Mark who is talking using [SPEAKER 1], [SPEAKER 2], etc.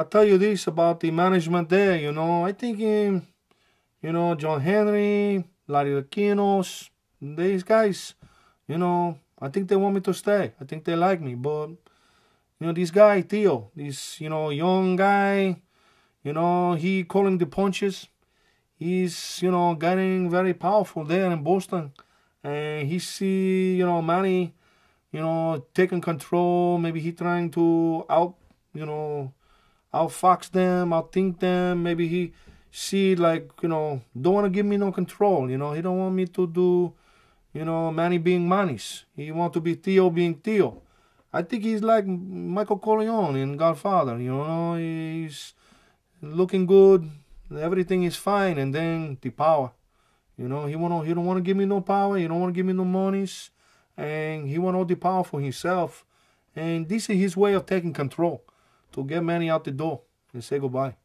[SPEAKER 1] I tell you this about the management there, you know, I think, um, you know, John Henry, Larry Aquinos, these guys, you know, I think they want me to stay. I think they like me, but, you know, this guy, Theo, this, you know, young guy, you know, he calling the punches. He's, you know, getting very powerful there in Boston. And he see, you know, Manny, you know, taking control. Maybe he trying to out, you know, I'll fox them. I'll think them. Maybe he see like you know don't want to give me no control. You know he don't want me to do, you know Manny being Manny's. He want to be Theo being Theo. I think he's like Michael Corleone in Godfather. You know he's looking good. Everything is fine, and then the power. You know he want he don't want to give me no power. He don't want to give me no monies, and he want all the power for himself. And this is his way of taking control to get Manny out the door and say goodbye.